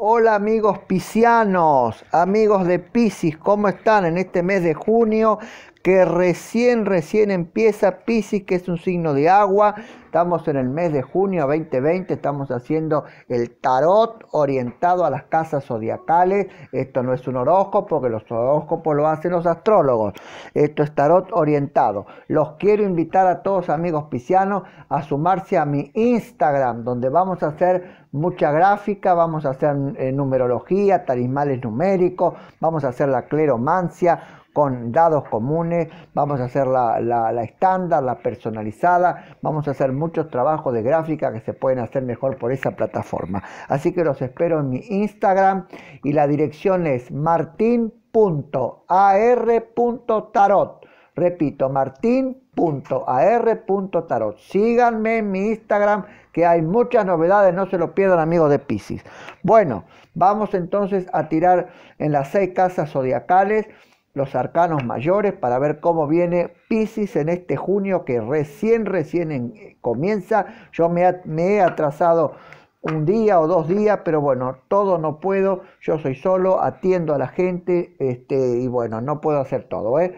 Hola amigos piscianos, amigos de Piscis, ¿cómo están en este mes de junio? que recién, recién empieza. Pisces, que es un signo de agua. Estamos en el mes de junio 2020, estamos haciendo el tarot orientado a las casas zodiacales. Esto no es un horóscopo, porque los horóscopos lo hacen los astrólogos. Esto es tarot orientado. Los quiero invitar a todos amigos piscianos a sumarse a mi Instagram, donde vamos a hacer mucha gráfica, vamos a hacer eh, numerología, tarismales numéricos, vamos a hacer la cleromancia, con dados comunes, vamos a hacer la, estándar, la personalizada, vamos a hacer muchos trabajos de gráfica que se pueden hacer mejor por esa plataforma. Así que los espero en mi Instagram y la dirección es martin.ar.tarot. Repito, martin.ar.tarot. Síganme en mi Instagram, que hay muchas novedades, no se lo pierdan amigos de Pisces. Bueno, vamos entonces a tirar en las seis casas zodiacales los arcanos mayores para ver cómo viene Pisces en este junio que recién, recién eh, comienza. Yo me, me he atrasado un día o dos días, pero bueno, todo no puedo, yo soy solo, atiendo a la gente, este, y bueno, no puedo hacer todo, ¿eh?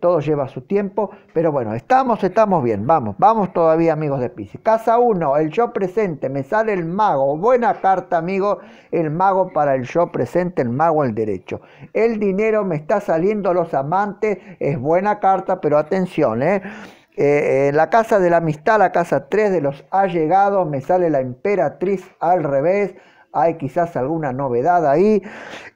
todo lleva su tiempo, pero bueno, estamos, estamos bien, vamos, vamos todavía amigos de Pisces. Casa 1, el yo presente, me sale el mago, buena carta amigo, el mago para el yo presente, el mago al derecho. El dinero me está saliendo, los amantes, es buena carta, pero atención, ¿eh? eh, eh la casa de la amistad, la casa 3 de los allegados, me sale la emperatriz al revés, hay quizás alguna novedad ahí.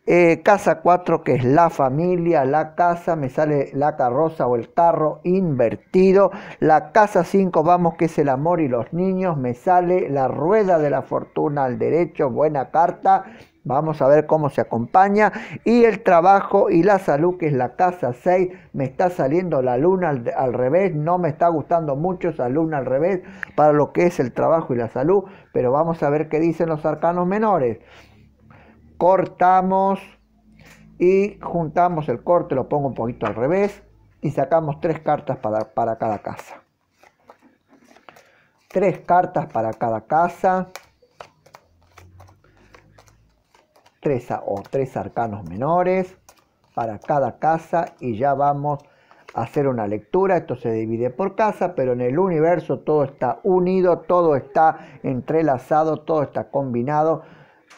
Eh, casa 4, que es la familia, la casa, me sale la carroza o el carro invertido. La casa 5, vamos, que es el amor y los niños, me sale la rueda de la fortuna al derecho, buena carta. Vamos a ver cómo se acompaña. Y el trabajo y la salud, que es la casa 6. Me está saliendo la luna al, revés. No me está gustando mucho esa luna al revés para lo que es el trabajo y la salud. Pero vamos a ver qué dicen los arcanos menores. Cortamos y juntamos el corte, lo pongo un poquito al revés. Y sacamos tres cartas para, para cada casa. Tres cartas para cada casa tres o tres arcanos menores para cada casa y ya vamos a hacer una lectura. Esto se divide por casa, pero en el universo todo está unido, todo está entrelazado, todo está combinado.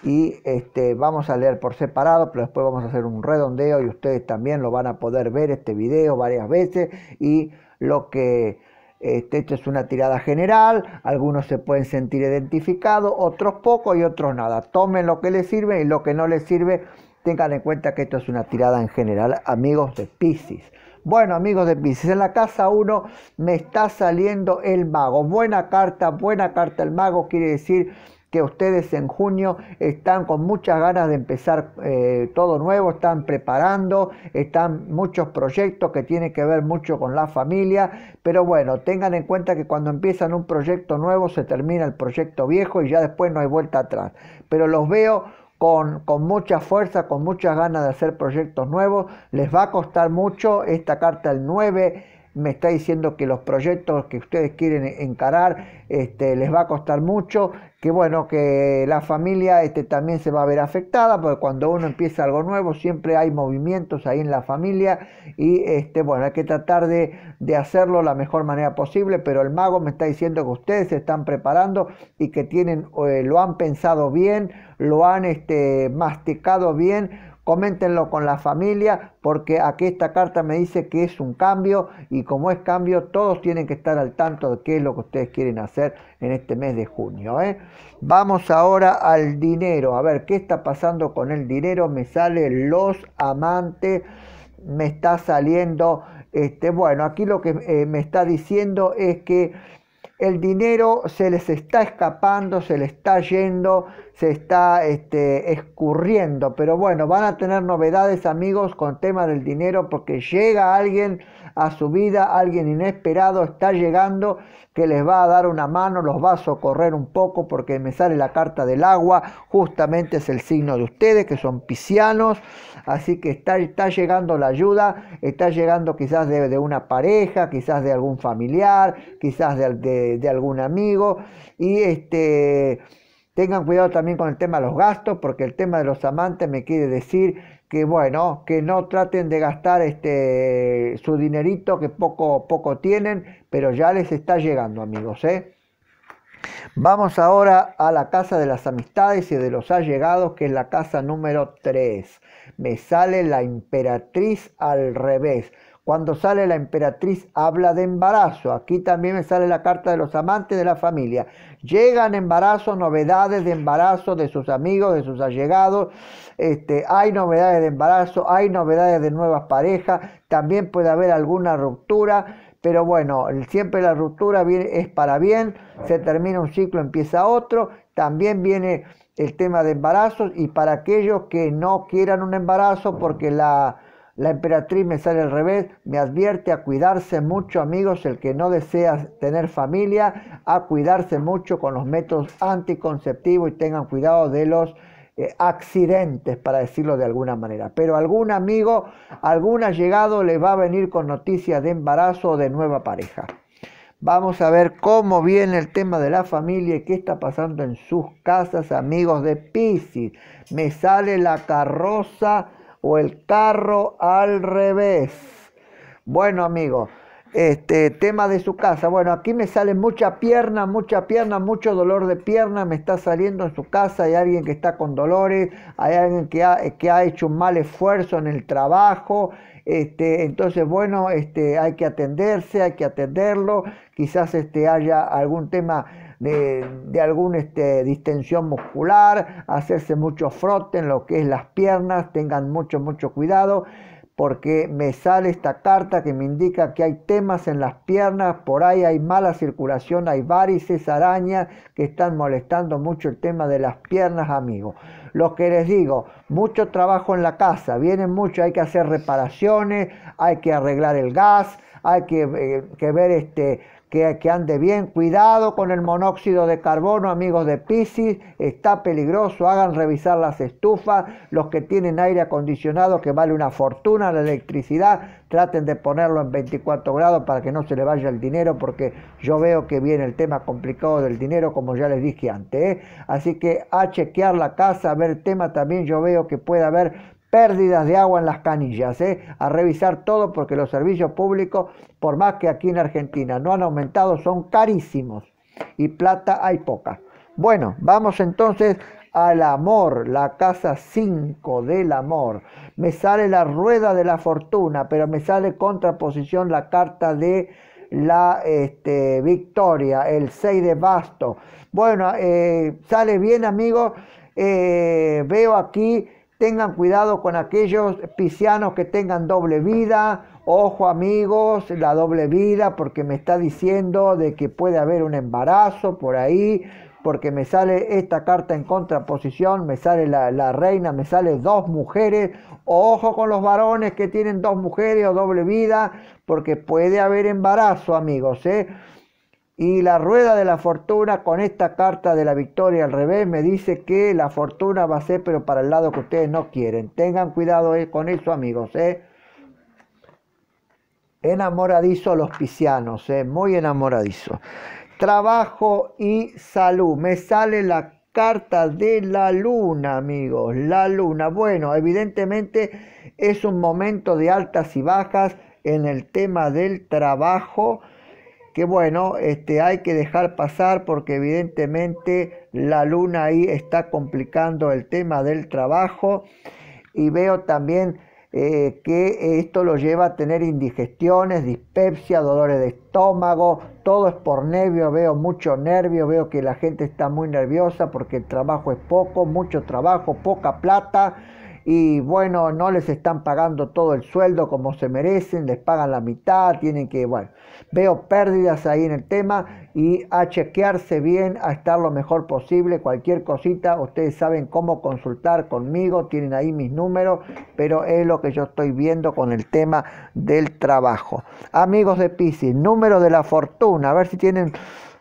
Y este, vamos a leer por separado, pero después vamos a hacer un redondeo y ustedes también lo van a poder ver este video varias veces y lo que este, esto es una tirada general, algunos se pueden sentir identificados, otros poco y otros nada. Tomen lo que les sirve y lo que no les sirve, tengan en cuenta que esto es una tirada en general, amigos de Pisces. Bueno, amigos de Pisces, en la casa 1 me está saliendo el mago. Buena carta, buena carta el mago, quiere decir que ustedes en junio están con muchas ganas de empezar eh, todo nuevo, están preparando, están muchos proyectos que tienen que ver mucho con la familia, pero bueno, tengan en cuenta que cuando empiezan un proyecto nuevo se termina el proyecto viejo y ya después no hay vuelta atrás. Pero los veo con, con, mucha fuerza, con muchas ganas de hacer proyectos nuevos. Les va a costar mucho esta carta el 9 me está diciendo que los proyectos que ustedes quieren encarar este, les va a costar mucho, que bueno, que la familia este, también se va a ver afectada, porque cuando uno empieza algo nuevo siempre hay movimientos ahí en la familia y este, bueno, hay que tratar de, de hacerlo la mejor manera posible, pero el mago me está diciendo que ustedes se están preparando y que tienen, eh, lo han pensado bien, lo han este, masticado bien, coméntenlo con la familia, porque aquí esta carta me dice que es un cambio y como es cambio, todos tienen que estar al tanto de qué es lo que ustedes quieren hacer en este mes de junio. ¿eh? Vamos ahora al dinero, a ver qué está pasando con el dinero, me sale los amantes, me está saliendo, este, bueno, aquí lo que eh, me está diciendo es que el dinero se les está escapando, se les está yendo, se está este, escurriendo. Pero bueno, van a tener novedades amigos con tema del dinero porque llega alguien a su vida, alguien inesperado está llegando que les va a dar una mano, los va a socorrer un poco porque me sale la carta del agua, justamente es el signo de ustedes que son piscianos, así que está, está llegando la ayuda, está llegando quizás de, una pareja, quizás de algún familiar, quizás de, de algún amigo y este Tengan cuidado también con el tema de los gastos, porque el tema de los amantes me quiere decir que bueno, que no traten de gastar este su dinerito que poco poco tienen, pero ya les está llegando, amigos, ¿eh? Vamos ahora a la casa de las amistades y de los allegados, que es la casa número 3. Me sale la emperatriz al revés. Cuando sale la emperatriz habla de embarazo. Aquí también me sale la carta de los amantes de la familia. Llegan embarazos, novedades de embarazo de sus amigos, de sus allegados. Este, hay novedades de embarazo, hay novedades de nuevas parejas. También puede haber alguna ruptura. Pero bueno, siempre la ruptura viene, es para bien. Se termina un ciclo, empieza otro. También viene el tema de embarazos y para aquellos que no quieran un embarazo porque la la emperatriz me sale al revés, me advierte a cuidarse mucho amigos el que no desea tener familia, a cuidarse mucho con los métodos anticonceptivos y tengan cuidado de los eh, accidentes, para decirlo de alguna manera. Pero algún amigo, algún allegado le va a venir con noticias de embarazo o de nueva pareja. Vamos a ver cómo viene el tema de la familia y qué está pasando en sus casas, amigos de Pisces. Me sale la carroza o el carro al revés. Bueno, amigos, este tema de su casa. Bueno, aquí me sale mucha pierna, mucha pierna, mucho dolor de pierna, me está saliendo en su casa, hay alguien que está con dolores, hay alguien que ha, que ha hecho un mal esfuerzo en el trabajo. Este, entonces, bueno, este, hay que atenderse, hay que atenderlo. Quizás este, haya algún tema de, alguna este, distensión muscular, hacerse mucho frote en lo que es las piernas, tengan mucho, mucho cuidado porque me sale esta carta que me indica que hay temas en las piernas, por ahí hay mala circulación, hay varices, arañas que están molestando mucho el tema de las piernas, amigos. Lo que les digo, mucho trabajo en la casa, vienen mucho, hay que hacer reparaciones, hay que arreglar el gas, hay eh, que, ver este, que, que, ande bien. Cuidado con el monóxido de carbono, amigos de Pisces, está peligroso. Hagan revisar las estufas, los que tienen aire acondicionado que vale una fortuna la electricidad, traten de ponerlo en 24 grados para que no se le vaya el dinero, porque yo veo que viene el tema complicado del dinero, como ya les dije antes. ¿eh? Así que a chequear la casa, a ver el tema también, yo veo que puede haber pérdidas de agua en las canillas, ¿eh? a revisar todo porque los servicios públicos, por más que aquí en Argentina no han aumentado, son carísimos y plata hay poca. Bueno, vamos entonces al amor, la casa 5 del amor. Me sale la rueda de la fortuna, pero me sale contraposición la carta de la este, victoria, el 6 de basto. Bueno, eh, sale bien amigos, eh, veo aquí tengan cuidado con aquellos piscianos que tengan doble vida. Ojo amigos, la doble vida porque me está diciendo de que puede haber un embarazo por ahí, porque me sale esta carta en contraposición, me sale la, reina, me sale dos mujeres. Ojo con los varones que tienen dos mujeres o doble vida porque puede haber embarazo amigos. ¿eh? Y la rueda de la fortuna con esta carta de la victoria al revés me dice que la fortuna va a ser pero para el lado que ustedes no quieren. Tengan cuidado eh, con eso amigos. ¿eh? Enamoradizo los piscianos, eh, muy enamoradizo. Trabajo y salud. Me sale la carta de la luna amigos. La luna. Bueno, evidentemente es un momento de altas y bajas en el tema del trabajo que bueno, este, hay que dejar pasar porque evidentemente la luna ahí está complicando el tema del trabajo y veo también eh, que esto lo lleva a tener indigestiones, dispepsia, dolores de estómago, todo es por nervio, veo mucho nervio, veo que la gente está muy nerviosa porque el trabajo es poco, mucho trabajo, poca plata y bueno, no les están pagando todo el sueldo como se merecen, les pagan la mitad, tienen que, bueno, veo pérdidas ahí en el tema y a chequearse bien, a estar lo mejor posible, cualquier cosita, ustedes saben cómo consultar conmigo, tienen ahí mis números, pero es lo que yo estoy viendo con el tema del trabajo. Amigos de Pisces, número de la fortuna, a ver si tienen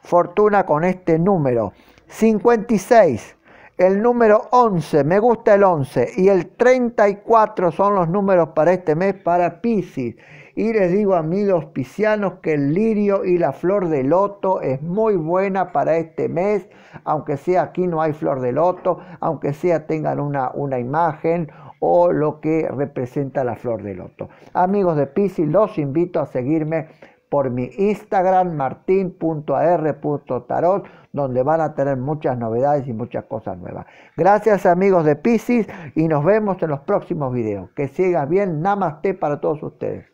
fortuna con este número. 56 el número 11, me gusta el 11, y el 34 son los números para este mes para Pisces. Y les digo amigos piscianos que el lirio y la flor de loto es muy buena para este mes, aunque sea aquí no hay flor de loto, aunque sea tengan una, una imagen o lo que representa la flor de loto. Amigos de Pisces, los invito a seguirme por mi Instagram martin.ar.tarot, donde van a tener muchas novedades y muchas cosas nuevas. Gracias amigos de Pisces y nos vemos en los próximos videos. Que sigas bien, namaste para todos ustedes.